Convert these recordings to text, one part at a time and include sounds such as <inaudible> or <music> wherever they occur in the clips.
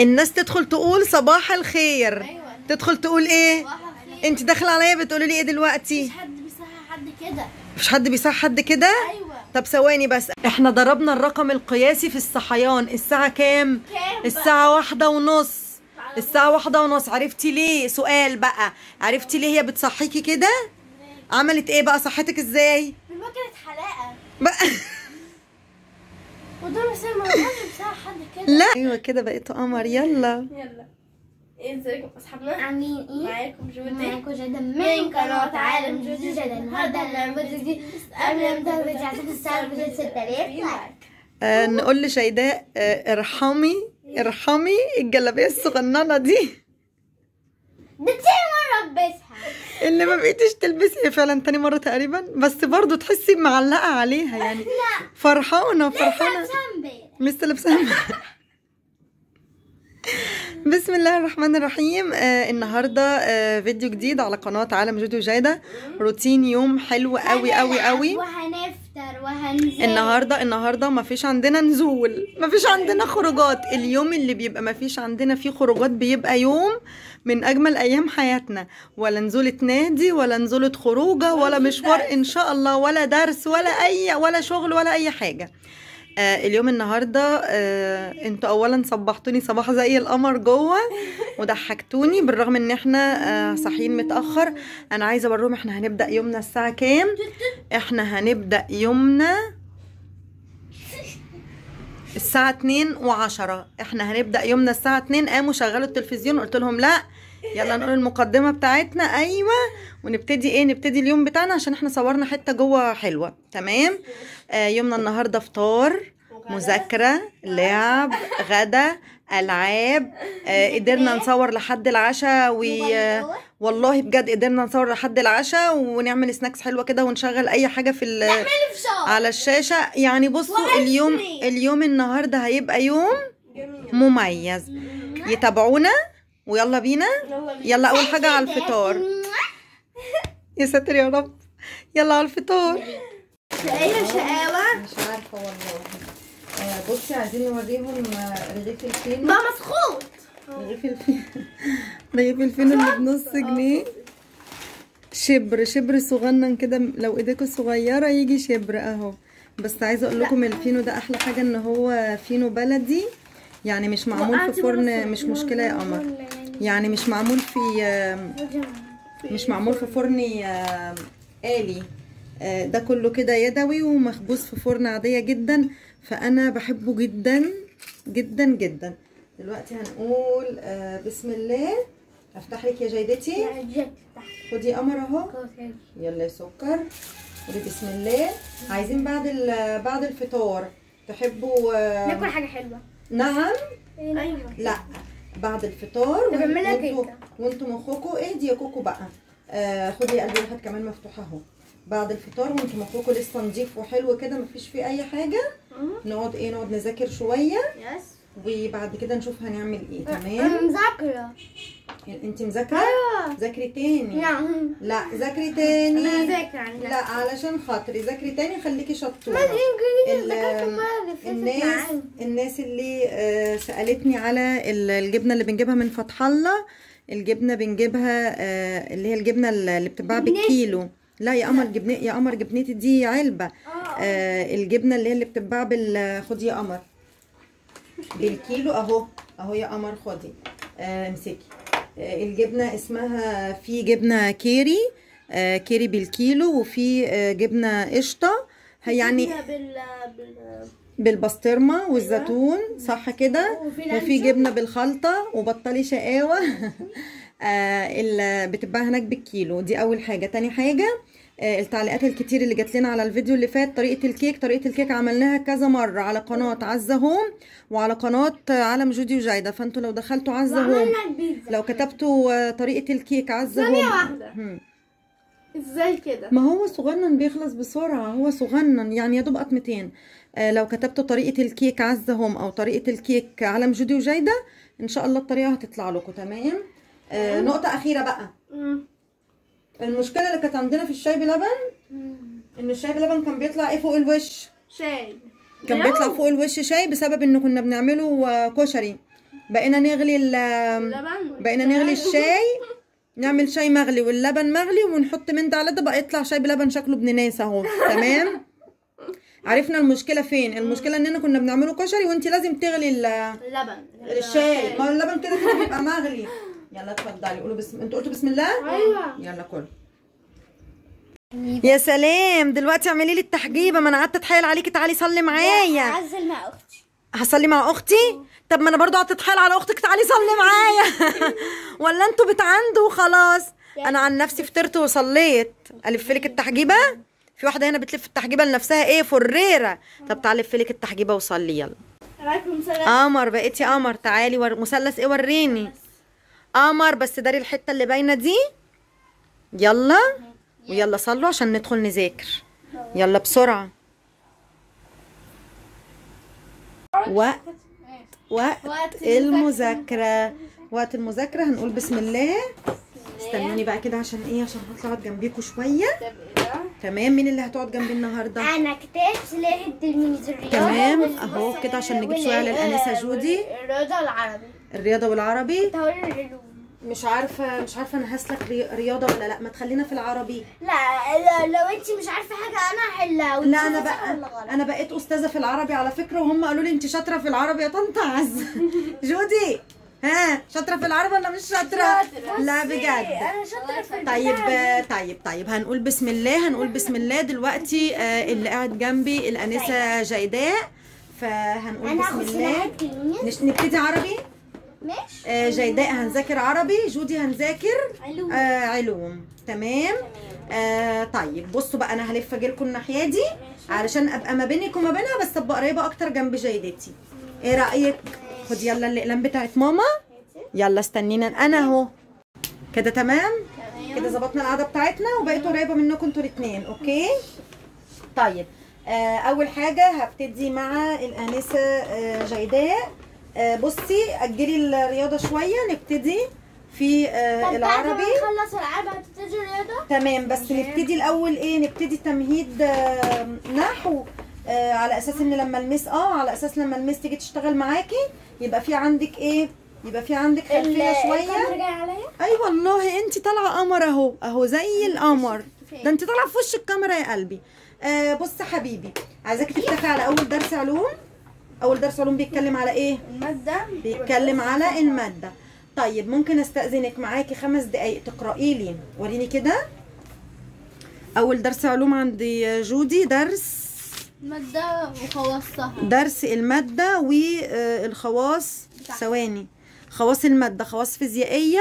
الناس تدخل تقول صباح الخير أيوة. تدخل تقول ايه صباح انت داخله عليا بتقولي لي ايه دلوقتي مش حد بيصحى حد كده مش حد بيصحى حد كده ايوه طب ثواني بس احنا ضربنا الرقم القياسي في الصحيان الساعه كام الساعه واحدة ونص الساعه واحدة ونص عرفتي ليه سؤال بقى عرفتي ليه هي بتصحيكي كده عملت ايه بقى صحتك ازاي بالمكنه حلاقه بقى <laughs> ودول بس ما حد كده لا ايوه كده بقيتوا قمر يلا يلا إيه، ازيكم اصحابنا عاملين ايه معاكم جودي معاكم جدا من قناه عالم جودي جدا النهارده هنعمل جديد قبل ما تهبط عشان الساعه 6000 لايك آه، نقول لشيداء آه، ارحمي ارحمي الجلابيه الصغننه دي ده كتير مره بس اللي ما بقيتيش تلبسي فعلا تاني مره تقريبا بس برضو تحسي معلقه عليها يعني فرحانه فرحانه مش لابساها بسم الله الرحمن الرحيم آه النهارده آه فيديو جديد على قناه عالم جودو جايده روتين يوم حلو قوي قوي قوي وهنفطر وهنزل النهارده النهارده ما فيش عندنا نزول ما فيش عندنا خروجات اليوم اللي بيبقى ما فيش عندنا فيه خروجات بيبقى يوم من أجمل أيام حياتنا ولا نزولة نادي ولا نزولة خروجة ولا مشوار إن شاء الله ولا درس ولا أي ولا شغل ولا أي حاجة آه اليوم النهارده آه انتوا اولا صبحتوني صباح زي القمر جوه وضحكتوني بالرغم ان احنا آه صاحيين متاخر انا عايزه اوريهم احنا هنبدا يومنا الساعه كام <laughs> احنا هنبدا يومنا الساعة 2 و10 احنا هنبدأ يومنا الساعة 2 قاموا شغلوا التلفزيون قلت لهم لا يلا نقول المقدمة بتاعتنا ايوه ونبتدي ايه نبتدي اليوم بتاعنا عشان احنا صورنا حتة جوه حلوة تمام آه يومنا النهاردة فطار مذاكرة لعب غدا العاب آه، <laughs> قدرنا إيه؟ نصور لحد العشاء و والله بجد قدرنا نصور لحد العشاء ونعمل سناكس حلوه كده ونشغل اي حاجه في ال... على الشاشه يعني بصوا اليوم اليوم النهارده هيبقى يوم مميز يتابعونا ويلا بينا يلا اول حاجه على الفطار <laughs> يا ساتر يا رب يلا على الفطار شقاوه مش عارفه والله بصي عايزين نوريهم آه، رغيف الفين ما مسخوط رغيف الفين <laughs> رغيف الفين اللي بنص اه. جنيه شبر شبر صغنن كده لو ايديكوا صغيره يجي شبر اهو بس عايزه اقول لكم الفينو ده احلى حاجه ان هو فينو بلدي يعني مش معمول في فرن مش مشكله يا قمر يعني. يعني مش معمول في مش معمول في فرن آلي آه، ده كله كده يدوي ومخبوز في فرن عاديه جدا فانا بحبه جدا جدا جدا دلوقتي هنقول آه بسم الله افتح لك يا جيدتي خدي قمر اهو يلا يا سكر قولي بسم الله عايزين بعد بعد الفطار تحبوا آه ناكل حاجه حلوه نعم, إيه، نعم. ايوه لا بعد الفطار وانتوا وانتوا مخكوا اهدي يا كوكو بقى آه خدي قلبي واحد كمان مفتوح اهو بعد الفطار وانتم مطلوكوا لسه نضيف وحلو كده مفيش فيه اي حاجه نقعد ايه نقعد نذاكر شويه يس وبعد كده نشوف هنعمل ايه أه، تمام انا أه، مذاكره يعني انت مذاكره ايوه ذاكري تاني لا ذاكري تاني انا ذاكره لا علشان خاطري ذاكري تاني خليكي شطوره الناس الناس اللي آه، سالتني على الجبنه اللي بنجيبها من فتح الله الجبنه بنجيبها اللي هي الجبنه اللي بتتباع بالكيلو لا يا قمر جبنه يا قمر جبنتي دي علبه آه،, آه. آه الجبنه اللي هي اللي بتتباع بال خدي يا قمر بالكيلو اهو اهو يا قمر خدي آه، امسكي آه الجبنه اسمها في جبنه كيري آه كيري بالكيلو وفي آه جبنه قشطه يعني بالبسطرمه أيوة. والزيتون صح كده وفي جبنه بالخلطه وبطلي شقاوه <laughs> آه بتتباع هناك بالكيلو دي اول حاجه تاني حاجه آه، التعليقات الكتير اللي جات لنا على الفيديو اللي فات طريقه الكيك طريقه الكيك عملناها كذا مره على قناه عزه هوم وعلى قناه عالم جودي وجايده فانتوا لو دخلتوا عزه هوم لو كتبتوا آه، طريقه الكيك عزه هوم واحده ازاي كده ما هو صغنن بيخلص بسرعه هو صغنن يعني يا دوب قطمتين آه، لو كتبتوا طريقه الكيك عزه هوم او طريقه الكيك عالم جودي وجايده ان شاء الله الطريقه هتطلع لكم تمام آه نقطه اخيره بقى المشكله اللي كانت عندنا في الشاي بلبن ان الشاي بلبن كان بيطلع ايه فوق الوش شاي كان بيطلع فوق الوش شاي بسبب ان كنا بنعمله كشري بقينا نغلي اللبن بقينا نغلي الشاي <laughs> نعمل شاي مغلي واللبن مغلي ونحط من ده على ده بقى يطلع شاي بلبن شكله ابن ناس اهو <laughs> تمام عرفنا المشكله فين المشكله اننا كنا بنعمله كشري وانت لازم تغلي اللبن الشاي ما اللبن كده كده بيبقى مغلي يلا اتفضلي قولوا بسم انتوا قلتوا بسم الله ايوه يلا كل يا سلام دلوقتي اعملي لي التحجيبه ما انا قعدت اتحايل عليكي تعالي صلي معايا هعزل مع اختي هصلي مع اختي طب ما انا برضه قعدت اتحايل على اختك تعالي صلي معايا <laughs> ولا انتوا بتعندوا وخلاص انا عن نفسي فطرت وصليت الف لك التحجيبه في واحده هنا بتلف التحجيبه لنفسها ايه فريره طب تعالي الف لك التحجيبه وصلي يلا قمر بقيتي قمر تعالي ور... مثلث ايه وريني قمر بس داري الحته اللي باينه دي يلا ويلا صلوا عشان ندخل نذاكر يلا بسرعه وقت وقت المذاكره وقت المذاكره هنقول بسم الله استنوني بقى كده عشان ايه عشان هطلع اقعد جنبيكوا شويه تمام مين اللي هتقعد جنبي النهارده انا كتبت ليه التلميذ الرياضه تمام اهو كده عشان نجيب شويه على الانسه جودي الرياضه والعربي الرياضه والعربي مش عارفه مش عارفه انا هسلك رياضه ولا لا ما تخلينا في العربي لا لو انت مش عارفه حاجه انا هحلها لا انا بقى انا بقيت استاذه في العربي على فكره وهم قالوا لي انت شاطره في العربي يا طنط عز <laughs> جودي ها شاطره في العربي ولا مش شاطره لا بجد انا شاطره في طيب طيب طيب هنقول بسم الله هنقول بسم الله دلوقتي آه، اللي قاعد جنبي الانسه طيب. جيداء فهنقول بسم الله نبتدي عربي ماشي آه أيوة. جيداء هنذاكر عربي جودي هنذاكر علوم آه علوم تمام, تمام. آه طيب بصوا بقى انا هلف اجي لكم الناحيه دي علشان ابقى ما بينك وما بينها بس ابقى قريبه اكتر جنب جيدتي ايه رايك خد يلا الاقلام بتاعت ماما يلا استنينا انا اهو كده تمام كده ظبطنا القعده بتاعتنا وبقيتوا قريبه منكم انتوا الاثنين اوكي طيب آه اول حاجه هبتدي مع الانسه آه جيداء آه، بصي اجلي الرياضه شويه نبتدي في آه، العربي نخلص العربي هتبتدي الرياضه تمام بس مجيب. نبتدي الاول ايه نبتدي تمهيد آه، نحو على اساس ان لما المس اه على اساس لما المس تيجي تشتغل معاكي يبقى في عندك ايه يبقى في عندك خلفيه شويه ايوه والله انت طالعه قمر اهو اهو زي القمر ده انت إيه؟ طالعه في وش الكاميرا يا قلبي آه بص حبيبي عايزاكي إيه؟ تفتحي على اول درس علوم اول درس علوم بيتكلم على ايه الماده بيتكلم على الماده طيب ممكن استاذنك معاكي خمس دقايق تقراي لي وريني كده اول درس علوم عند جودي درس ماده وخواصها درس الماده والخواص آه، ثواني خواص الماده خواص فيزيائيه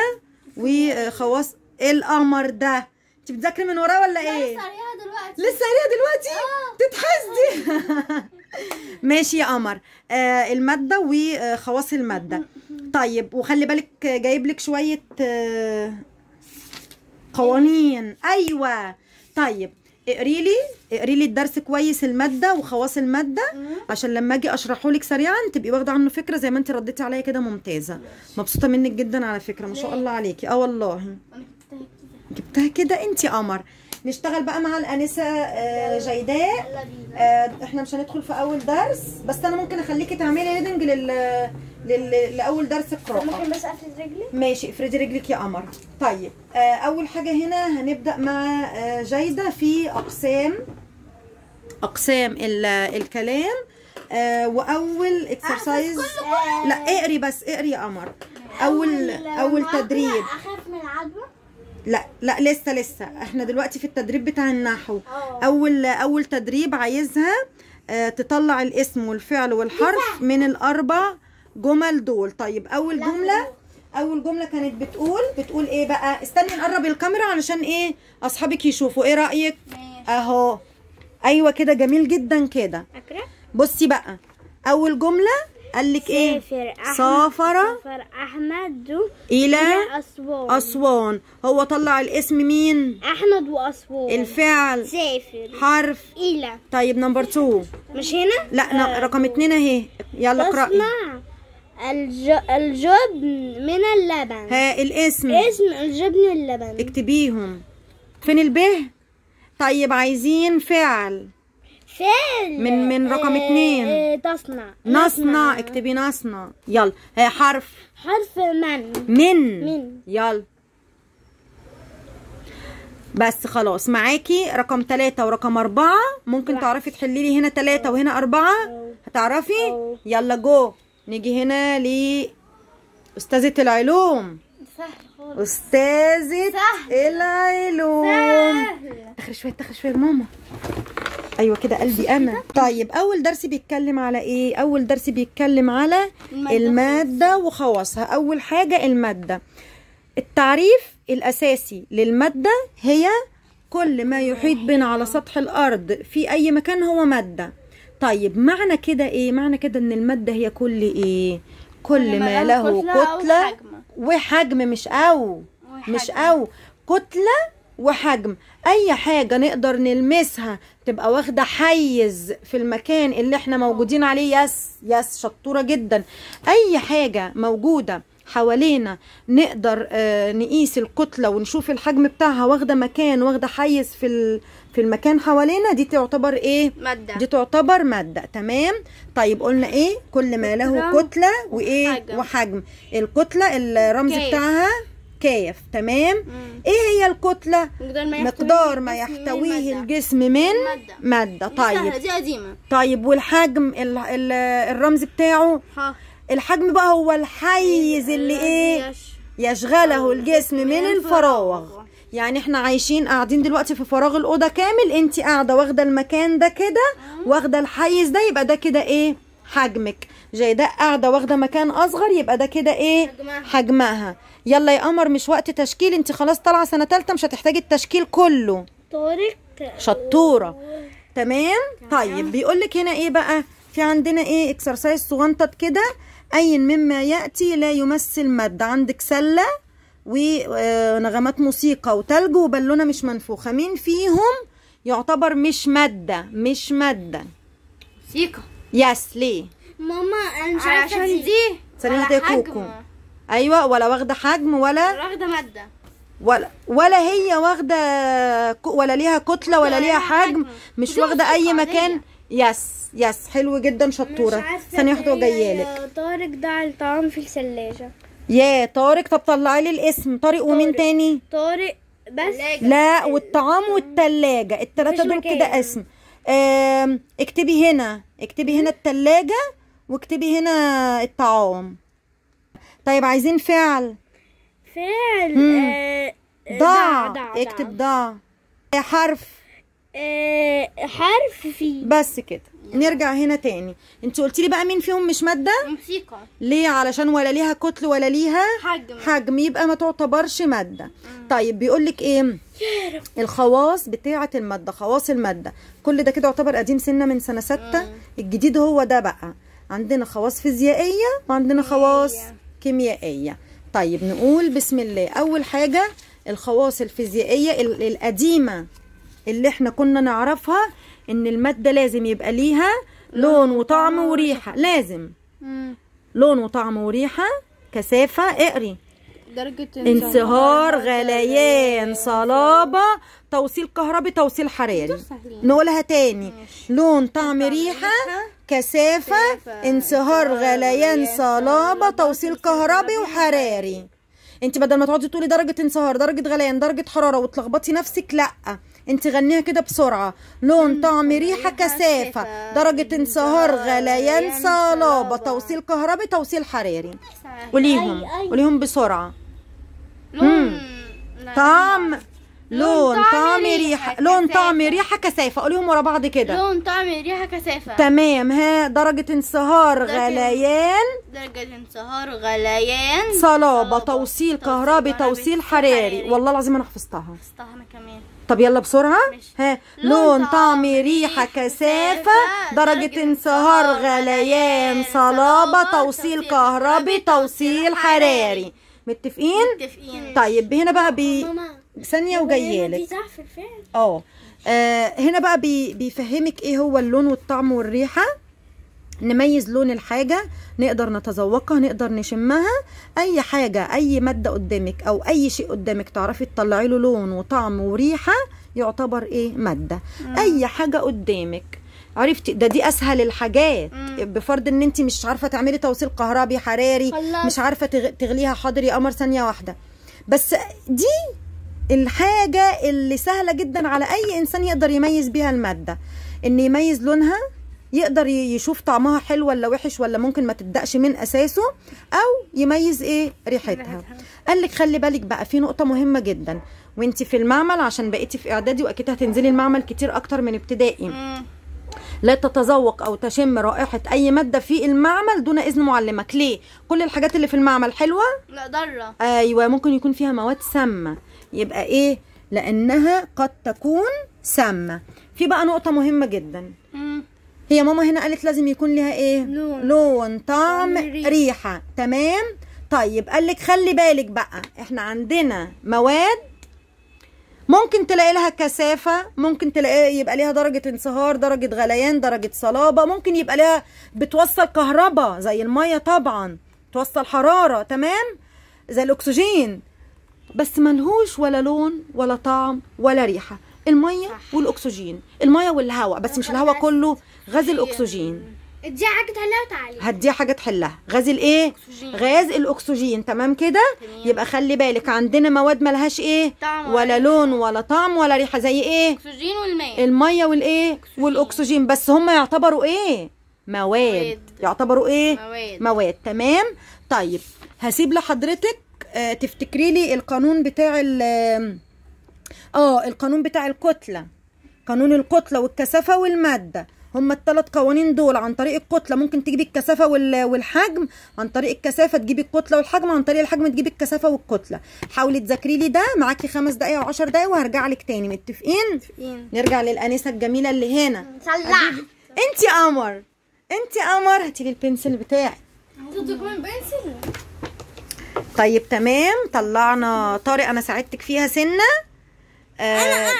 وخواص آه، القمر ده انت بتذاكري من وراه ولا ايه لسه قاريها دلوقتي لسه قاريها دلوقتي آه. تتحسدي <laughs> ماشي يا قمر آه الماده وخواص الماده طيب وخلي بالك جايب لك شويه آه، قوانين ايوه طيب اقري لي اقري لي الدرس كويس الماده وخواص الماده عشان لما اجي اشرحه لك سريعا تبقي واخده عنه فكره زي ما انت رديتي عليا كده ممتازه مبسوطه منك جدا على فكره ما شاء الله عليكي اه والله جبتها كده انت قمر نشتغل بقى مع الانسه آه، جيداء آه، احنا مش هندخل في اول درس بس انا ممكن اخليكي تعملي ريدنج لل... لل... لاول درس القراءه ممكن بس افرد رجلي ماشي افردي رجلك يا قمر طيب آه، اول حاجه هنا هنبدا مع جيده في اقسام اقسام الكلام واول اكسرسايز لا اقري بس اقري يا قمر اول اول تدريب لا لا لسه لسه احنا دلوقتي في التدريب بتاع النحو آه. اول اول تدريب عايزها آه، تطلع الاسم والفعل والحرف من الاربع جمل دول طيب اول جمله اول جمله كانت بتقول بتقول ايه بقى استني نقرب الكاميرا علشان ايه اصحابك يشوفوا ايه رايك اهو ايوه كده جميل جدا كده بصي بقى اول جمله قال لك ايه سافر احمد الى, إلى اسوان اسوان هو طلع الاسم مين احمد واسوان الفعل سافر حرف الى طيب نمبر 2 مش هنا لا آه. رقم 2 اهي يلا اقراي الج... الجبن من اللبن ها الاسم اسم الجبن اللبن اكتبيهم فين البه طيب عايزين فعل فين من من رقم اثنين آه، آه، تصنع نصنع اكتبي نصنع يلا هي آه، حرف حرف من من من يلا بس خلاص معاكي رقم ثلاثة ورقم أربعة ممكن واحد. تعرفي تحلي لي هنا ثلاثة وهنا أربعة هتعرفي أوه. يلا جو نيجي هنا أستاذة العلوم سهل أستاذة سهل. العلوم سهل. آخر شوية آخر شوية ماما ايوه كده قلبي انا طيب اول درس بيتكلم على ايه اول درس بيتكلم على الماده, المادة وخواصها اول حاجه الماده التعريف الاساسي للماده هي كل ما يحيط بنا على سطح الارض في اي مكان هو ماده طيب معنى كده ايه معنى كده ان الماده هي كل ايه كل ما له كتله وحجم مش او مش او كتله وحجم اي حاجة نقدر نلمسها تبقى واخدة حيز في المكان اللي احنا موجودين عليه يس يس شطورة جدا اي حاجة موجودة حوالينا نقدر آه، نقيس الكتلة ونشوف الحجم بتاعها واخدة مكان واخدة حيز في في المكان حوالينا دي تعتبر ايه مادة دي تعتبر مادة تمام طيب قلنا ايه كل ما له كتلة وايه وحجم, وحجم. الكتلة الرمز بتاعها مكيف تمام مم. ايه هي الكتله مقدار ما يحتويه الجسم من ماده, مادة. طيب دي قديمه طيب والحجم الرمز بتاعه ح. الحجم بقى هو الحيز اللي ايه يشغله الجسم من الفراغ يعني احنا عايشين قاعدين دلوقتي في فراغ الاوضه كامل انت قاعده واخده المكان ده كده أه. واخده الحيز ده يبقى ده كده ايه حجمك جاي ده قاعده واخده مكان اصغر يبقى ده كده ايه حجمها. حجمها يلا يا قمر مش وقت تشكيل انت خلاص طالعه سنه ثالثه مش هتحتاجي التشكيل كله طارق شطوره تمام طيب بيقول لك هنا ايه بقى في عندنا ايه اكسرسايز صغنطط كده اي مما ياتي لا يمثل ماده عندك سله ونغمات آه، موسيقى وتلج وبالونه مش منفوخه مين فيهم يعتبر مش ماده مش ماده موسيقى يس ليه ماما انا مش عارفه عشان دي ثانيه واحده كوكو ايوه ولا واخده حجم ولا واخده ماده ولا ولا هي واخده ولا ليها كتله ولا ليها حجم مش واخده اي مكان يس يس حلو جدا شطوره ثانيه واحده إيه، وجايه لك آه، طارق ده على الطعام في الثلاجه يا طارق طب طلعي لي الاسم طارق ومين تاني طارق بس لا والطعام والثلاجه الثلاثه دول كده اسم اكتبي هنا اكتبي هنا الثلاجه واكتبي هنا الطعام طيب عايزين فعل فعل آه ضع. ضع اكتب ضع آه، حرف أه حرف في بس كده نرجع هنا تاني انت قلت لي بقى مين فيهم مش ماده موسيقى ليه علشان ولا ليها كتل ولا ليها حجم حجم يبقى ما تعتبرش ماده مم. طيب بيقول لك ايه يا الخواص بتاعه الماده خواص الماده كل ده كده يعتبر قديم سنه من سنه سته الجديد هو ده بقى عندنا خواص فيزيائيه وعندنا خواص كيميائيه طيب نقول بسم الله اول حاجه الخواص الفيزيائيه القديمه اللي احنا كنا نعرفها ان الماده لازم يبقى ليها لون وطعم وريحه لازم لون وطعم وريحه كثافه اقري درجة انصهار غليان صلابة توصيل كهربي توصيل حراري نقولها تاني لون طعم ريحة كثافة انصهار غليان صلابة توصيل كهربي وحراري انت بدل ما تقعدي تقولي درجة انصهار درجة غليان درجة حرارة وتلخبطي نفسك لأ انت غنيها كده بسرعه لون طعم ريحه كثافه درجه انصهار غليان صلابه توصيل كهربي توصيل حراري قوليهم قوليهم بسرعه طعم لون طعم ريحه لون طعم ريحه كثافه قوليهم ورا بعض كده لون طعم ريحه كثافه تمام ها درجه انصهار غليان درجه انصهار غليان صلابه توصيل كهربي توصيل حراري والله العظيم انا حفظتها حفظتها انا كمان طب يلا بسرعه ها لون طعم ريحه كثافه درجه انصهار غليان صلابه توصيل كهربي توصيل حراري متفقين متفقين طيب هنا بقى بي ثانيه وجايالك دي آه،, اه هنا بقى بي... بيفهمك ايه هو اللون والطعم والريحه نميز لون الحاجة نقدر نتذوقها نقدر نشمها أي حاجة أي مادة قدامك أو أي شيء قدامك تعرفي تطلعي له لون وطعم وريحة يعتبر إيه مادة أي حاجة قدامك عرفتي ده دي اسهل الحاجات مم. بفرض ان انت مش عارفه تعملي توصيل كهربي حراري خلص. مش عارفه تغليها حضري قمر ثانيه واحده بس دي الحاجه اللي سهله جدا على اي انسان يقدر يميز بيها الماده ان يميز لونها يقدر يشوف طعمها حلو ولا وحش ولا ممكن ما تبدأش من اساسه او يميز ايه ريحتها قال لك خلي بالك بقى في نقطه مهمه جدا وانت في المعمل عشان بقيتي في اعدادي واكيد هتنزلي المعمل كتير اكتر من ابتدائي لا تتذوق او تشم رائحه اي ماده في المعمل دون اذن معلمك ليه كل الحاجات اللي في المعمل حلوه لا ضاره ايوه ممكن يكون فيها مواد سامه يبقى ايه لانها قد تكون سامه في بقى نقطه مهمه جدا هي ماما هنا قالت لازم يكون ليها ايه لون لون طعم ريحه, ريحة. تمام طيب قال لك خلي بالك بقى احنا عندنا مواد ممكن تلاقي لها كثافه ممكن تلاقي يبقى ليها درجه انصهار درجه غليان درجه صلابه ممكن يبقى لها بتوصل كهرباء زي الميه طبعا توصل حراره تمام زي الاكسجين بس ملهوش ولا لون ولا طعم ولا ريحه الميه والاكسجين الميه والهواء بس مش الهواء كله غاز الاكسجين اديها حاجه تحلها وتعالي هديها حاجه تحلها غاز الايه غاز الاكسجين تمام كده يبقى خلي بالك عندنا مواد ملهاش ايه طعم ولا لون ولا طعم ولا ريحه زي ايه الاكسجين والماء الميه والايه أكسجين. والاكسجين بس هم يعتبروا ايه مواد, ميد. يعتبروا ايه مواد. مواد تمام طيب هسيب لحضرتك آه تفتكري لي القانون بتاع آه،, اه القانون بتاع الكتله قانون الكتله والكثافه والماده هما الثلاث قوانين دول عن طريق الكتله ممكن تجيبي الكثافه والحجم عن طريق الكثافه تجيبي الكتله والحجم عن طريق الحجم تجيبي الكثافه والكتله حاولي تذاكري لي ده معاكي خمس دقائق او 10 دقائق وهرجع لك تاني متفقين متفقين نرجع للانسه الجميله اللي هنا انت يا قمر انت يا قمر هاتي لي البنسل بتاعي طيب تمام طلعنا طارق انا ساعدتك فيها سنه آه انا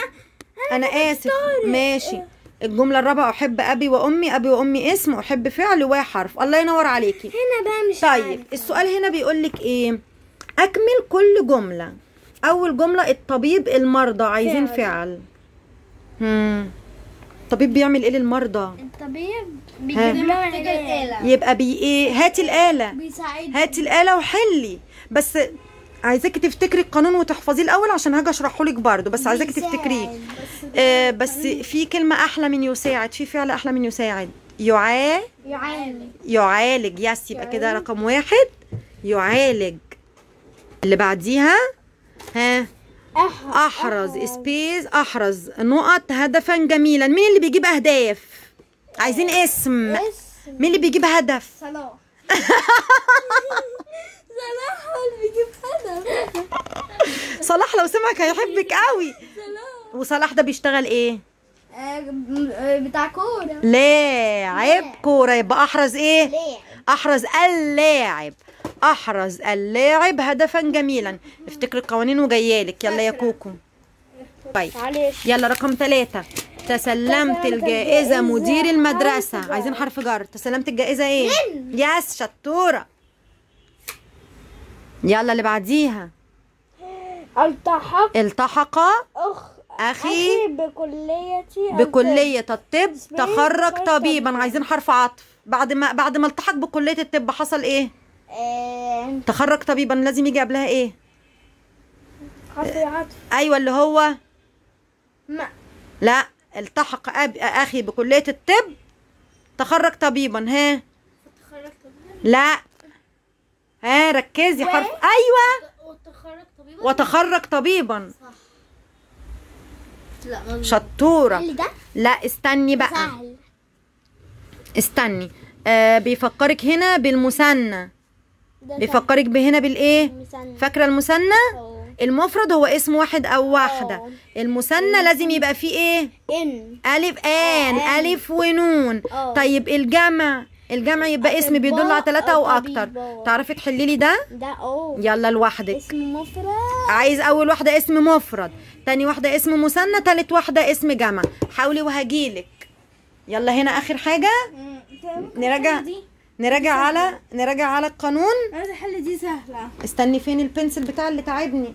انا, أنا اسف ماشي الجمله الرابعه احب ابي وامي ابي وامي اسم احب فعل وحرف الله ينور عليكي هنا بقى مش طيب عارفة. السؤال هنا بيقول لك ايه اكمل كل جمله اول جمله الطبيب المرضى عايزين فعل, امم الطبيب بيعمل ايه للمرضى الطبيب بيجيب لهم الاله يبقى بي ايه هاتي الاله هاتي الاله وحلي بس عايزاكي تفتكري القانون وتحفظيه الاول عشان هاجي اشرحه لك برده بس عايزاكي تفتكريه آه بس في كلمه احلى من يساعد في فعل احلى من يساعد يعا يعالج يعالج يس يبقى كده رقم واحد يعالج اللي بعديها ها أحرز, أحرز. سبيس أحرز نقط هدفا جميلا مين اللي بيجيب أهداف؟ عايزين اسم, اسم. مين اللي بيجيب هدف؟ صلاح <laughs> لو سمعك هيحبك قوي وصلاح ده بيشتغل ايه آه، آه، بتاع كوره لاعب كوره يبقى احرز ايه احرز اللاعب احرز اللاعب هدفا جميلا افتكر القوانين وجيالك يلا يا كوكو طيب. طيب يلا رقم ثلاثة تسلمت طيب، الجائزة مدير المدرسة عايزين حرف جر تسلمت الجائزة ايه يس شطورة يلا اللي بعديها التحق التحق أخ أخي بكلية بكلية الطب تخرج طبيبا عايزين حرف عطف بعد ما بعد ما التحق بكلية الطب حصل إيه؟ آه. تخرج طبيبا لازم يجي قبلها إيه؟ حرف أيوه اللي هو ما لا التحق أب... أخي بكلية الطب تخرج طبيبا ها تخرج طبيبا لا ها ركزي حرف أيوه وتخرج طبيبا لا شطورة إيه لا استني بقى استني آه بيفكرك هنا بالمثنى بيفكرك بهنا بالايه فاكره المثنى المفرد هو اسم واحد او واحده المثنى لازم يبقى فيه ايه ان الف ان آه، الف ونون طيب الجمع الجمع يبقى اسم بيدل على ثلاثة أو أكتر تعرفي تحلي لي ده؟ ده ده او يلا لوحدك اسم مفرد عايز أول واحدة اسم مفرد تاني واحدة اسم مثنى تالت واحدة اسم جمع حاولي وهجيلك يلا هنا آخر حاجة نراجع نراجع على نراجع على القانون عايزة أحل دي سهلة استني فين البنسل بتاع اللي تعبني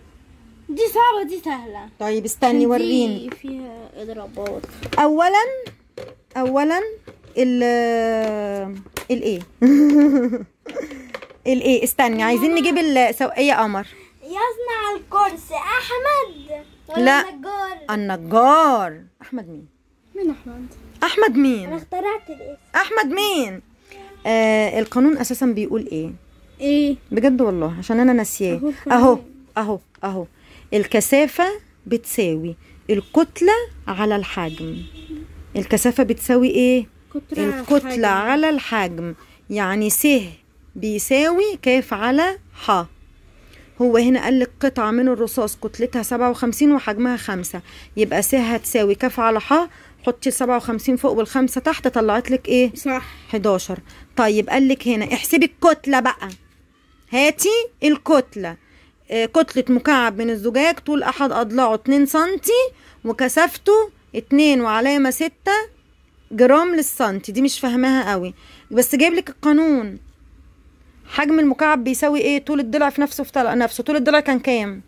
دي صعبة دي سهلة طيب استني وريني فيها إضرابات أولا أولا ال الايه <laughs> الايه استني عايزين نجيب السوقيه قمر يصنع الكرسي احمد ولا لا النجار النجار احمد مين مين احمد احمد مين انا اخترعت الاسم احمد مين آه القانون اساسا بيقول ايه ايه بجد والله عشان انا ناسياه اهو اهو اهو الكثافه بتساوي الكتله على الحجم الكثافه بتساوي ايه الكتلة على الحجم يعني س بيساوي ك على ح هو هنا قال لك قطعة من الرصاص كتلتها سبعة وخمسين وحجمها خمسة يبقى س هتساوي ك على ح حطي سبعة وخمسين فوق والخمسة تحت طلعت لك ايه؟ صح 11 طيب قال لك هنا احسبي الكتلة بقى هاتي الكتلة آه كتلة مكعب من الزجاج طول أحد أضلاعه اتنين سنتي وكثافته اتنين وعلامة ستة جرام للسنتي دي مش فاهماها قوي بس جايب لك القانون حجم المكعب بيساوي ايه طول الضلع في نفسه في طلع نفسه طول الضلع كان كام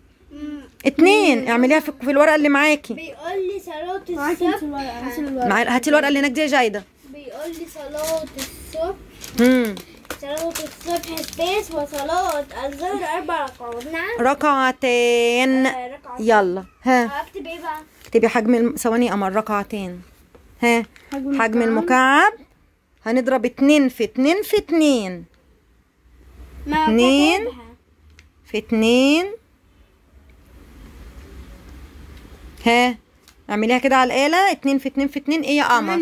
اتنين اعمليها في, في الورقه اللي معاكي بيقول لي صلاه الصبح هاتي الورقه اللي هناك دي يا جايده بيقول لي صلاه الصبح امم صلاه الصبح سبيس وصلاه الظهر اربع ركعات نعم ركعتين آه، يلا ها اكتب ايه بقى اكتبي حجم ثواني قمر ركعتين ها حجم, حجم المكعب هنضرب اتنين في اتنين في اتنين اتنين في اتنين ها اعمليها كده على الآلة اتنين في اتنين في اتنين ايه يا قمر؟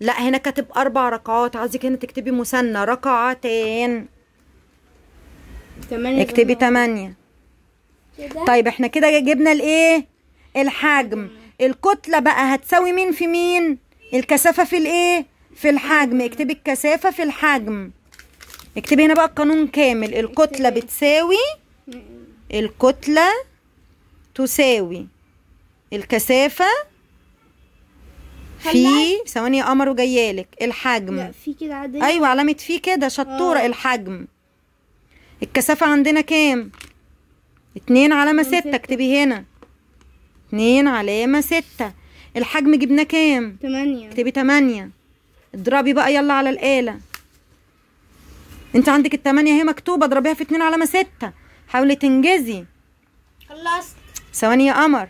لا هنا كاتب أربع ركعات عايزك هنا تكتبي مثنى ركعتين تمانية اكتبي تمانية طيب احنا كده جبنا الايه؟ الحجم مم. الكتلة بقى هتساوي مين في مين الكثافة في الايه في الحجم اكتبي الكثافة في الحجم اكتبي هنا بقى القانون كامل الكتلة بتساوي الكتلة تساوي الكثافة في ثواني يا قمر وجايالك الحجم لا في كده عادي ايوه علامة في كده شطورة أوه. الحجم الكثافة عندنا كام اتنين علامة ستة اكتبي هنا اتنين علامة ستة الحجم جبناه كام؟ تمانية اكتبي تمانية اضربي بقى يلا على الآلة انت عندك التمانية هي مكتوبة اضربيها في اتنين علامة ستة حاولي تنجزي خلصت ثواني يا قمر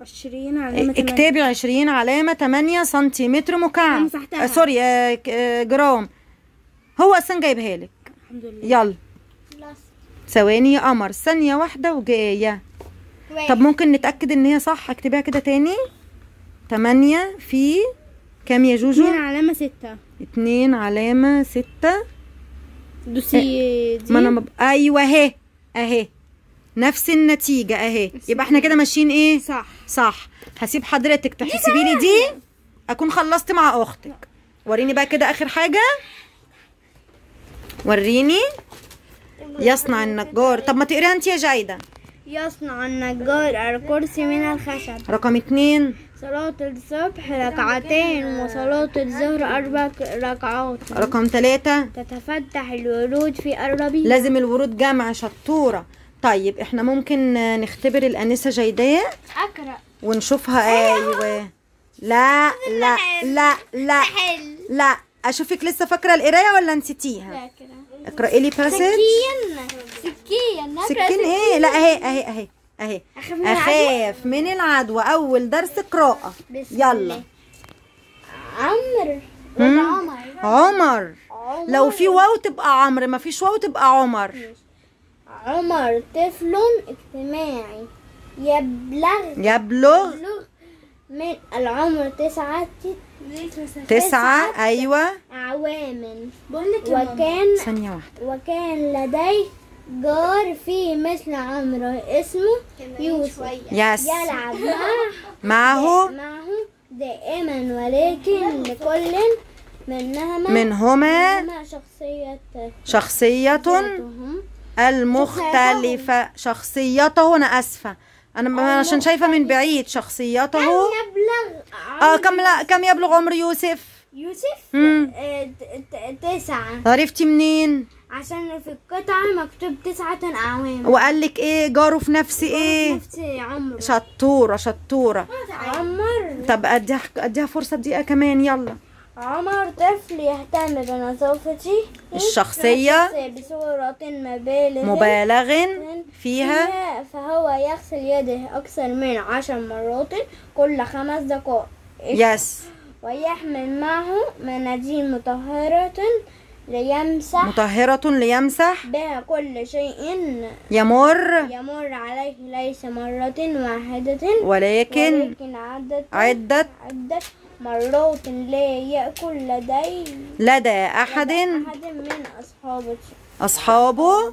عشرين علامة اكتبي عشرين علامة تمانية سنتيمتر مكعب مسحتها آه سوري آه, آه، جرام هو اصلا جايبها لك الحمد لله يلا ثواني يا قمر ثانية واحدة وجاية طب ممكن نتاكد ان هي صح اكتبيها كده تاني 8 في كام يا جوجو 2 علامه 6 2 علامه 6 دوسي دي ما انا مب... ايوه اهي اهي نفس النتيجه اهي يبقى احنا كده ماشيين ايه صح صح هسيب حضرتك إيه تحسبي لي دي اكون خلصت مع اختك وريني بقى كده اخر حاجه وريني يصنع النجار طب ما تقريها انت يا جايده يصنع النجار الكرسي من الخشب رقم اتنين صلاة الصبح ركعتين وصلاة الظهر أربع ركعات رقم ثلاثة تتفتح الورود في الربيع لازم الورود جمع شطورة طيب احنا ممكن نختبر الأنسة جيدية أقرأ ونشوفها أيوة, أيوة. لا لا لا لا لا أشوفك لسه فاكرة القراية ولا نسيتيها؟ فاكرة اقرأي لي باسج سكين سكين سكين ايه لا اهي اهي اهي اهي اخاف من العدوى اول درس قراءة يلا عمر عمر عمر لو في واو تبقى عمر ما فيش واو تبقى عمر عمر طفل اجتماعي يبلغ يبلغ من العمر تسعة تسعة أيوة عوامل وكان ثانية واحدة وكان لدي جار في مثل عمرو اسمه يوسف يس. يلعب <laughs> معه معه دائما ولكن لكل منهما منهما شخصية شخصية المختلفة شخصيته أنا آسفة انا عشان شايفه من بعيد شخصيته كم يبلغ اه كم لا كم يبلغ عمر يوسف يوسف آه تسعة عرفتي منين عشان في القطعة مكتوب تسعة أعوام وقال لك إيه جاره في نفس إيه؟ في عمر شطورة شطورة عمر طب أديها أديها فرصة بدقيقة كمان يلا عمر طفل يهتم بنظافته الشخصية بصورة مبالغ مبالغ فيها, فيها فهو يغسل يده أكثر من عشر مرات كل خمس دقائق يس ويحمل معه مناديل مطهرة ليمسح مطهرة ليمسح بها كل شيء يمر يمر عليه ليس مرة واحدة ولكن, ولكن عدة عدة, عدة مرات لا يأكل لدي لدى أحد أحد من أصحابه أصحابه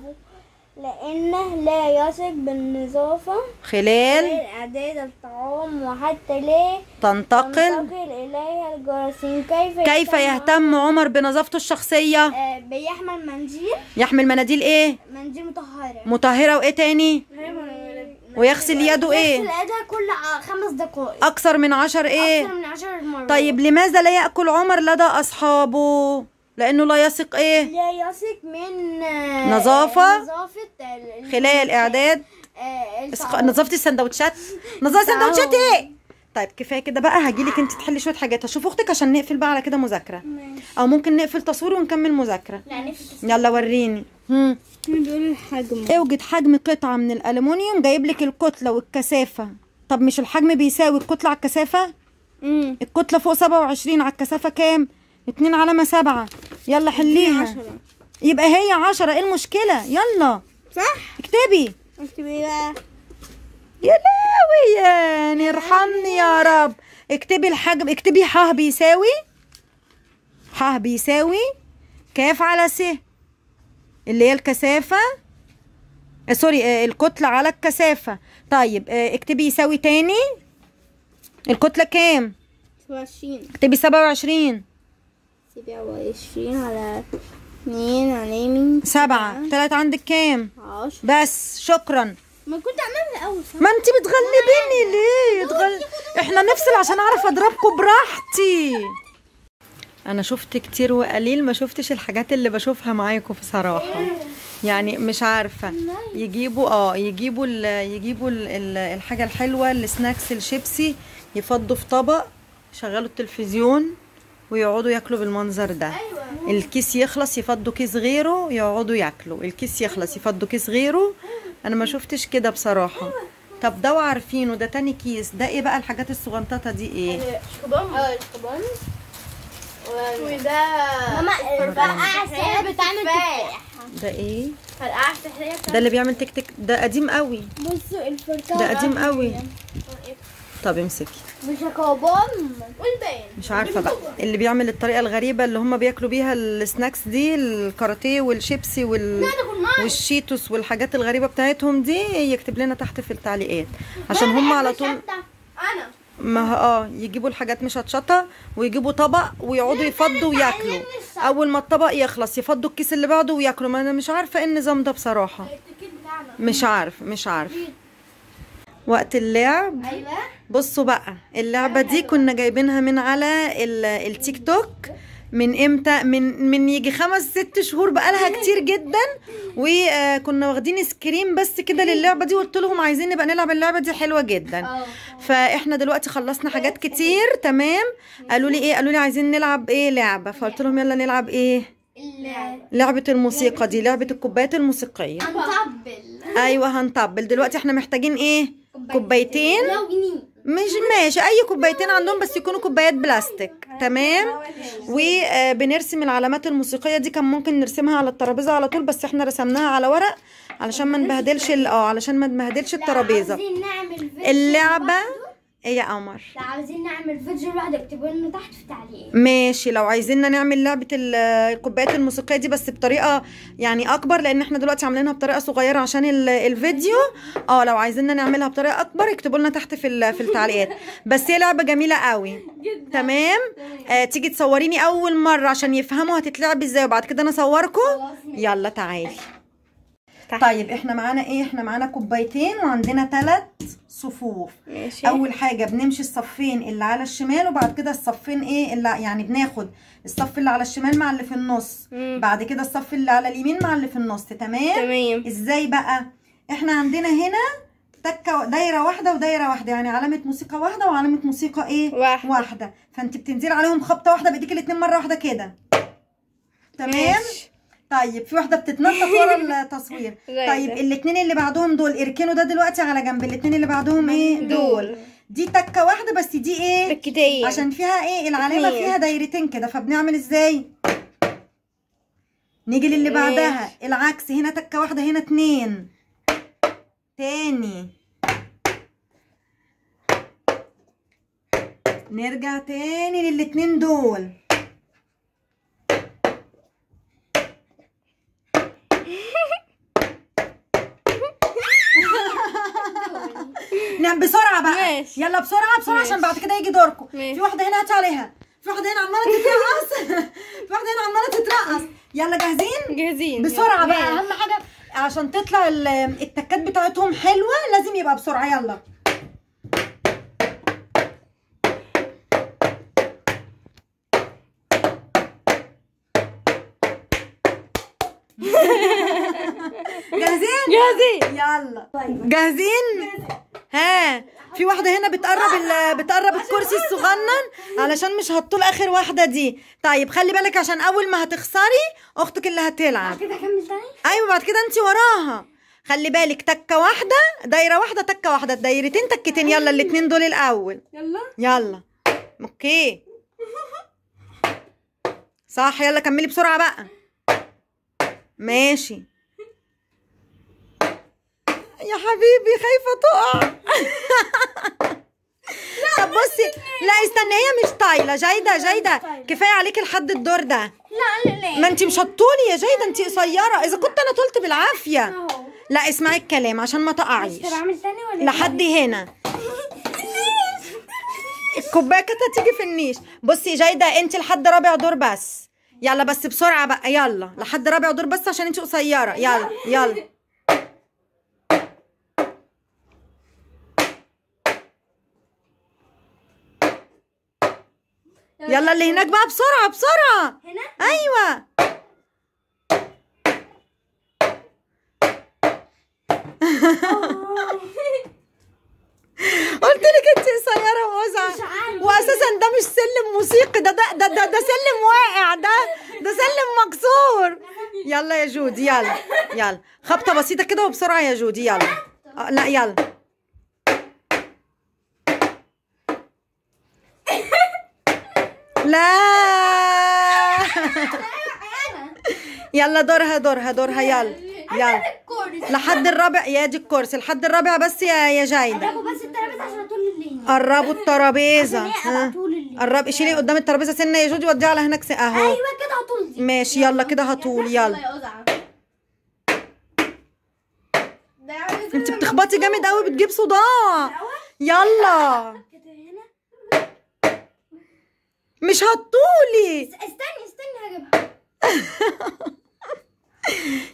لأنه لا يثق بالنظافة خلال إعداد الطعام وحتى لا تنتقل, تنتقل إليها الجراثيم كيف كيف يهتم عمر بنظافته الشخصية؟ آه، بيحمل منديل يحمل مناديل إيه؟ منديل مطهرة مطهرة وإيه تاني؟ غير ويغسل يده ايه يغسل يدها كل خمس دقائق اكثر من عشر ايه اكثر من عشر مرات طيب لماذا لا ياكل عمر لدى اصحابه لانه لا يثق ايه لا يثق من آه، نظافه نظافه خلايا الاعداد آه، نظافه السندوتشات <laughs> نظافه السندوتشات ايه طيب كفايه كده بقى هجيلك انت تحلي شويه حاجات هشوف اختك عشان نقفل بقى على كده مذاكره ماشي. او ممكن نقفل تصوير ونكمل مذاكره لا يلا وريني هم بيقول الحجم اوجد حجم قطعه من الالومنيوم جايب لك الكتله والكثافه طب مش الحجم بيساوي الكتله على الكثافه امم الكتله فوق 27 على الكثافه كام 2 ما 7 يلا حليها 10 يبقى هي 10 ايه المشكله يلا صح اكتبي اكتبي بقى يا لاوي يعني ارحمني يا رب اكتبي الحجم اكتبي ح بيساوي ح بيساوي ك على س اللي هي الكثافه اه سوري اه الكتلة على الكثافة طيب اه اكتبي يساوي تاني الكتلة كام؟ اكتبي سبعة وعشرين سبعة وعشرين على اتنين على مين سبعة تلاتة عندك كام؟ عشرة بس شكرا ما كنت اعملها الاول ما انت بتغلبيني يعني. ليه تغل... احنا نفصل عشان اعرف اضربكم براحتي انا شفت كتير وقليل ما شفتش الحاجات اللي بشوفها معاكم بصراحه يعني مش عارفه يجيبوا اه يجيبوا الـ يجيبوا الـ الحاجه الحلوه السناكس الشيبسي يفضوا في طبق يشغلوا التلفزيون ويقعدوا ياكلوا بالمنظر ده أيوة. الكيس يخلص يفضوا كيس غيره يقعدوا ياكلوا الكيس يخلص يفضوا كيس غيره انا ما شفتش كده بصراحه طب ده وعارفينه ده تاني كيس ده ايه بقى الحاجات الصغنططه دي ايه الشكبان اه الشكبان آه، وده ماما الفرقعه السحريه بتعمل ده ايه فرقعه السحريه ده اللي بيعمل تك تك ده قديم قوي بصوا الفرقعه ده قديم قوي طب امسكي مش هكوبام والباقي مش عارفه بقى اللي بيعمل الطريقه الغريبه اللي هم بياكلوا بيها السناكس دي الكاراتيه والشيبسي وال... والشيتوس والحاجات الغريبه بتاعتهم دي يكتب لنا تحت في التعليقات عشان هم على طول انا ما اه يجيبوا الحاجات مش هتشطه ويجيبوا طبق ويقعدوا يفضوا وياكلوا إيه اول ما الطبق يخلص يفضوا الكيس اللي بعده وياكلوا ما انا مش عارفه ايه النظام ده بصراحه مش عارف مش عارف وقت اللعب ايوه بصوا بقى اللعبه دي كنا جايبينها من على التيك توك من امتى من من يجي خمس ست شهور بقالها كتير جدا وكنا آه، واخدين سكرين بس كده للعبه دي وقلت لهم عايزين نبقى نلعب اللعبه دي حلوه جدا اه. فاحنا دلوقتي خلصنا حاجات كتير تمام قالوا لي ايه قالوا لي عايزين نلعب ايه لعبه فقلت لهم يلا نلعب ايه لعبة الموسيقى دي لعبة الكوبايات الموسيقية هنطبل ايوه هنطبل دلوقتي احنا محتاجين ايه كوبايتين مش ماشي اي كوبايتين عندهم بس يكونوا كوبايات بلاستيك تمام وبنرسم آه، العلامات الموسيقيه دي كان ممكن نرسمها على الترابيزه على طول بس احنا رسمناها على ورق علشان ما نبهدلش اه علشان ما نبهدلش الترابيزه اللعبه ايه يا قمر لو عاوزين نعمل فيديو لوحده اكتبوا لنا تحت في التعليقات ماشي لو عايزيننا نعمل لعبه الكوبايات الموسيقيه دي بس بطريقه يعني اكبر لان احنا دلوقتي عاملينها بطريقه صغيره عشان الفيديو اه لو عايزيننا نعملها بطريقه اكبر اكتبوا لنا تحت في في التعليقات بس هي لعبه جميله قوي جدا تمام آه تيجي تصوريني اول مره عشان يفهموا هتتلعب ازاي وبعد كده انا اصوركم يلا تعالي طيب احنا معانا ايه احنا معانا كوبايتين وعندنا ثلاث صفوف ماشي. اول حاجه بنمشي الصفين اللي على الشمال وبعد كده الصفين ايه اللي يعني بناخد الصف اللي على الشمال مع اللي في النص مم. بعد كده الصف اللي على اليمين مع اللي في النص تمام تمام ازاي بقى احنا عندنا هنا تكه دايره واحده ودايره واحده يعني علامه موسيقى واحده وعلامه موسيقى ايه واحده, واحدة. فانت بتنزلي عليهم خبطه واحده بايديك الاثنين مره واحده كده تمام ماشي. طيب في واحده بتتنطط ورا <laughs> التصوير <laughs> طيب الاثنين اللي بعدهم دول اركنوا ده دلوقتي على جنب الاثنين اللي بعدهم ايه دول دي تكه واحده بس دي ايه تكتين عشان فيها ايه العلامه فيها دايرتين كده فبنعمل ازاي نيجي للي بعدها العكس هنا تكه واحده هنا اتنين تاني نرجع تاني للاتنين دول نعم بسرعه بقى ماشي. يلا بسرعه بسرعه ماشي. عشان بعد كده يجي دوركم في واحده هنا هات عليها في واحده هنا عماله تترقص <laughs> في واحده هنا عماله تترقص يلا جاهزين جاهزين بسرعه بقى اهم حاجه عشان تطلع التكات بتاعتهم حلوه لازم يبقى بسرعه يلا <laughs> جاهزين جاهزين يلا طيب. جاهزين ها في واحده هنا بتقرب بتقرب الكرسي الصغنن علشان مش هتطول اخر واحده دي طيب خلي بالك عشان اول ما هتخسري اختك اللي هتلعب بعد كده اكمل ايوه بعد كده انت وراها خلي بالك تكه واحده دايره واحده تكه واحده دايرتين تكتين يلا الاتنين دول الاول يلا يلا اوكي صح يلا كملي بسرعه بقى ماشي يا حبيبي خايفه تقع لا طب بصي لا استني هي مش طايله جايده جايده كفايه عليكي لحد الدور ده لا لا لا ما انت مشطوني يا جايده انت قصيره اذا كنت انا طولت بالعافيه لا اسمعي الكلام عشان ما تقعيش إيه؟ لحد هنا الكوبايه كانت هتيجي في النيش بصي جايده انت لحد رابع دور بس يلا بس بسرعه بقى يلا لحد رابع دور بس عشان انت قصيره يلا يلا يلا اللي هناك بقى بسرعة بسرعة هنا أيوة آه. <laughs> قلت لك انت قصيره ووزعه واساسا ده مش سلم موسيقي ده ده ده ده, ده سلم واقع ده ده سلم مكسور <laughs> يلا يا جودي يلا يلا خبطه بسيطه كده وبسرعه يا جودي يلا آه، لا يلا لا <laughs> يلا دورها دورها دورها يلا يلا لحد الرابع يا دي الكرسي لحد الرابع بس يا يا جايده قربوا الترابيزه قربوا الترابيزه قرب شيلي قدام الترابيزه سنه يا جودي وديها على هناك اهو ايوه كده هطول دي ماشي يلا كده هطول يلا انت بتخبطي جامد قوي بتجيب صداع يلا <laughs> مش هتطولي استني استني هجيبها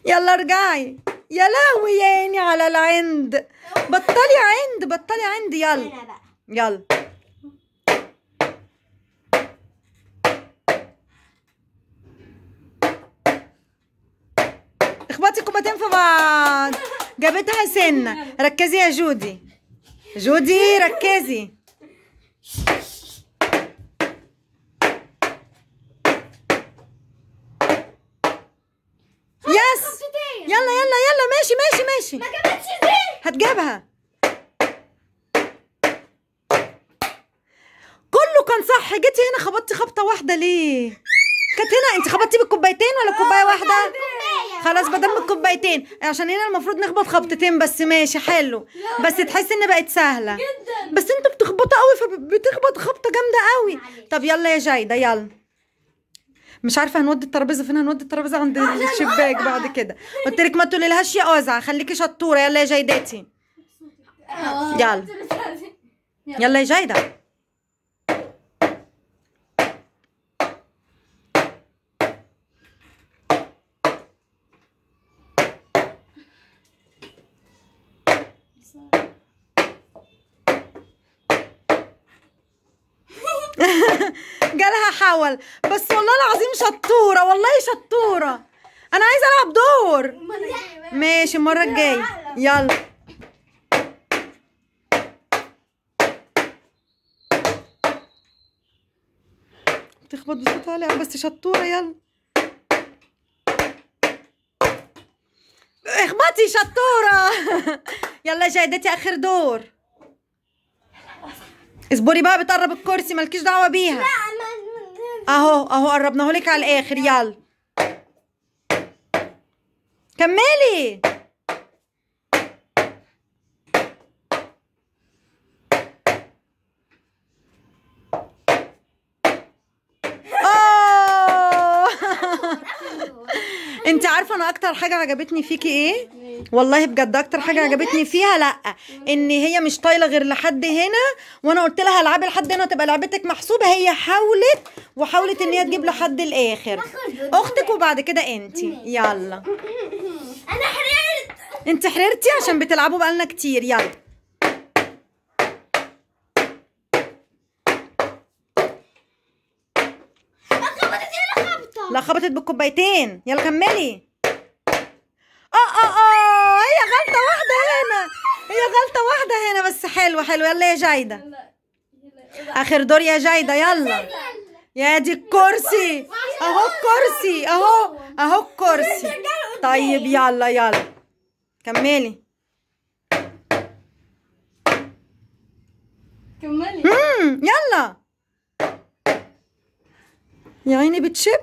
<laughs> يلا ارجعي يا لهوي يا عيني على العند بطلي عند بطلي عند يلا يلا اخبطي كوبتين في بعض جابتها سنه ركزي يا جودي جودي ركزي جابها كله كان صح جيتي هنا خبطتي خبطه واحده ليه كانت هنا انت خبطتي بالكوبايتين ولا كوبايه واحده خلاص بدل الكوبايتين عشان هنا المفروض نخبط خبطتين بس ماشي حلو بس تحس ان بقت سهله بس انتوا بتخبطوا قوي فبتخبط خبطه جامده قوي طب يلا يا جايده يلا مش عارفه هنودي الترابيزه فين هنودي الترابيزه عند الشباك بعد كده قلت لك ما تقوليلهاش يا اوزع خليكي شطوره يلا يا جايداتي آه. يلا يلا يا جايده <laughs> جالها حول بس والله العظيم شطوره والله شطوره انا عايزه العب دور ماشي المره الجايه يلا تخبط بصوت عالي بس شطوره يلا اخبطي شطوره <laughs> يلا جاي اخر دور اصبري بقى بتقرب الكرسي مالكيش دعوه بيها اهو اهو قربناه لك على الاخر يلا كملي آه. <laughs> انت عارفه انا اكتر حاجه عجبتني فيكي ايه والله بجد اكتر حاجه عجبتني فيها لا ان هي مش طايله غير لحد هنا وانا قلت لها العبي لحد هنا تبقى لعبتك محسوبه هي حاولت وحاولت ان هي تجيب لحد الاخر اختك وبعد كده انت يلا انا حررت انت حررتي عشان بتلعبوا بقالنا كتير يلا لا خبطت بالكوبايتين يلا كملي اه اه اه هي غلطة واحدة هنا هي غلطة واحدة هنا بس حلوة حلوة يلا يا جايدة آخر دور يا جايدة يلا يا دي الكرسي أهو الكرسي أهو أهو الكرسي طيب يلا يلا كملي كملي يلا يا عيني بتشب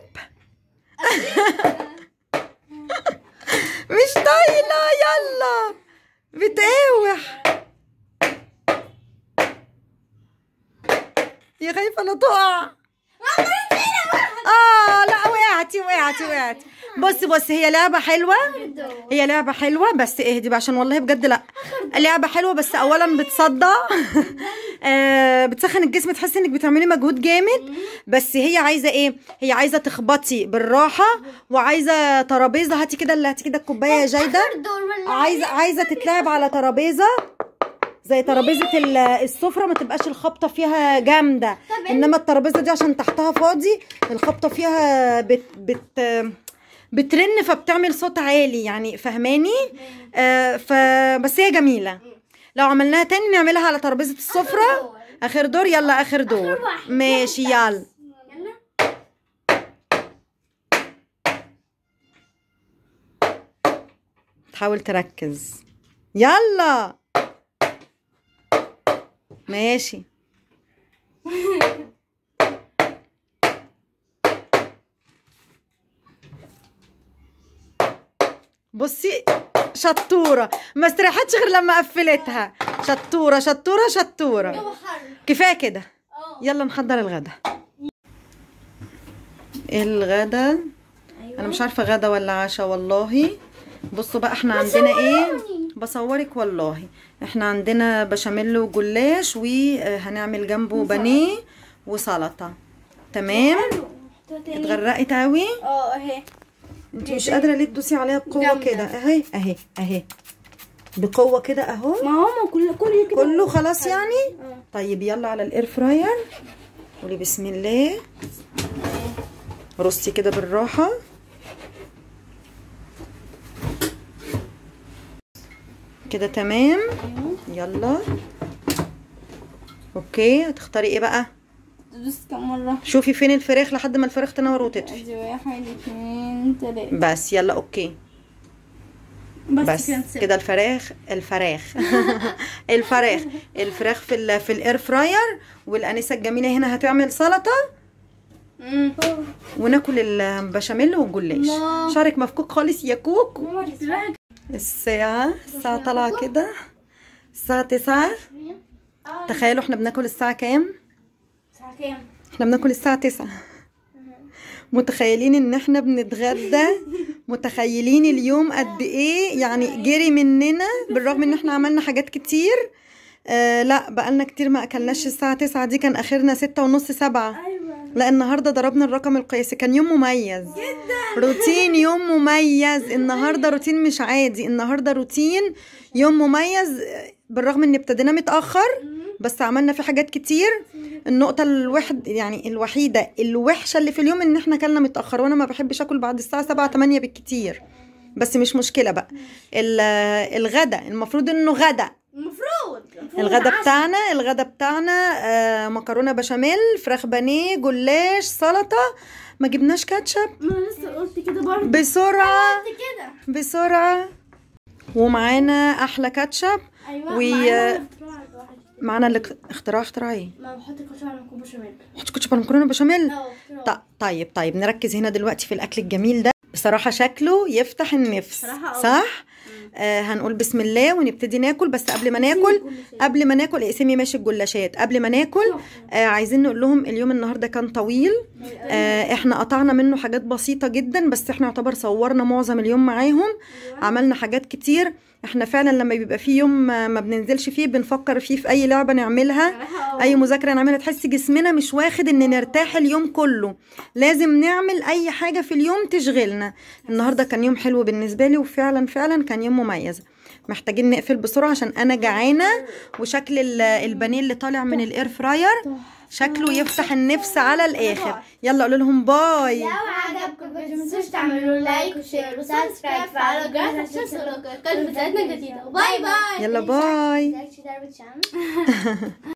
مش طايلة يلا بتقاوح يا خايفة انا تقع اه لا وقعتي وقعتي وقعتي بصي بصي هي لعبه حلوه هي لعبه حلوه بس اهدي بقى عشان والله بجد لا لعبه حلوه بس اولا بتصدع <laughs> آه، بتسخن الجسم تحسي انك بتعملي مجهود جامد بس هي عايزه ايه هي عايزه تخبطي بالراحه وعايزه ترابيزه هاتي كده اللي هاتي كده الكوبايه يا جايده عايزه عايزه تتلعب على ترابيزه زي ترابيزه السفره ما تبقاش الخبطه فيها جامده انما الترابيزه دي عشان تحتها فاضي الخبطه فيها بت بت بترن فبتعمل صوت عالي يعني فهماني آه بس هي جميله لو عملناها تاني نعملها على ترابيزه السفره اخر دور يلا اخر دور ماشي يلا تحاول تركز يلا ماشي بصي شطوره ما استريحتش غير لما قفلتها شطوره شطوره شطوره كفايه كده اه. يلا نحضر الغدا ايه الغدا أيوة. انا مش عارفه غدا ولا عشاء والله بصوا بقى احنا عندنا ايه يعني بصورك والله احنا عندنا بشاميل وجلاش وهنعمل جنبه بانيه وسلطه تمام اتغرقت قوي اه اهي انت مش قادره ليه تدوسي عليها بقوه كده اهي اهي اهي بقوه كده اهو ما هو كله كله كده كله خلاص يعني أوه. طيب يلا على الاير فراير قولي بسم الله رصي كده بالراحه كده تمام يلا اوكي هتختاري ايه بقى دوس كام مره شوفي فين الفراخ لحد ما الفراخ تنور وتطفي واحد أيوة، اتنين تلاته بس يلا اوكي بس, بس كده الفراخ الفراخ <laughs> الفراخ الفراخ في الـ في الاير فراير والانسه الجميله هنا هتعمل سلطه وناكل البشاميل والجلاش شعرك مفكوك خالص يا كوكو الساعة الساعة طالعة كده الساعة تسعة آه، تخيلوا احنا بناكل الساعة كام؟ الساعة كام؟ احنا بناكل الساعة تسعة متخيلين ان احنا بنتغدى <laughs> متخيلين اليوم قد ايه يعني جري مننا بالرغم ان احنا عملنا حاجات كتير آه لا بقالنا كتير ما اكلناش الساعة تسعة دي كان اخرنا ستة ونص سبعة أيوة. لا النهارده ضربنا الرقم القياسي كان يوم مميز جدا روتين يوم مميز <laughs> النهارده روتين مش عادي النهارده روتين يوم مميز بالرغم ان ابتدينا متاخر بس عملنا فيه حاجات كتير النقطه الوحد يعني الوحيده الوحشه اللي في اليوم ان احنا كلنا متاخر وانا ما بحبش اكل بعد الساعه 7 8 بالكتير بس مش مشكله بقى الغدا المفروض انه غدا المفروض الغدا بتاعنا الغدا بتاعنا آه مكرونه بشاميل فراخ بانيه جلاش سلطه ما جبناش كاتشب ما لسه قلت كده برضه بسرعه قلت كده بسرعه ومعانا احلى كاتشب ايوه و... معانا اللي اختراع اختراع ايه؟ ما بحط كاتشب على مكرونه بشاميل بحط كاتشب على مكرونه بشاميل؟ اه طيب طيب نركز هنا دلوقتي في الاكل الجميل ده بصراحه شكله يفتح النفس آه. صح؟ آه هنقول بسم الله ونبتدي ناكل بس قبل ما ناكل قبل ما ناكل اقسمي ماشي الجلاشات قبل ما ناكل آه عايزين نقول لهم اليوم النهارده كان طويل آه احنا قطعنا منه حاجات بسيطه جدا بس احنا يعتبر صورنا معظم اليوم معاهم أيوة. عملنا حاجات كتير احنا فعلا لما بيبقى في يوم ما بننزلش فيه بنفكر فيه في اي لعبه نعملها اي مذاكره نعملها تحس جسمنا مش واخد ان نرتاح اليوم كله لازم نعمل اي حاجه في اليوم تشغلنا النهارده كان يوم حلو بالنسبه لي وفعلا فعلا كان يوم مميز محتاجين نقفل بسرعه عشان انا جعانه وشكل البانيه اللي طالع من الاير فراير شكله يفتح النفس على الاخر يلا قولوا لهم باي لو عجبكم ما تنسوش تعملوا لايك وشير وسبسكرايب وفعلوا الجرس عشان تشوفوا كل فيديوهاتنا الجديده باي باي يلا باي <laughs>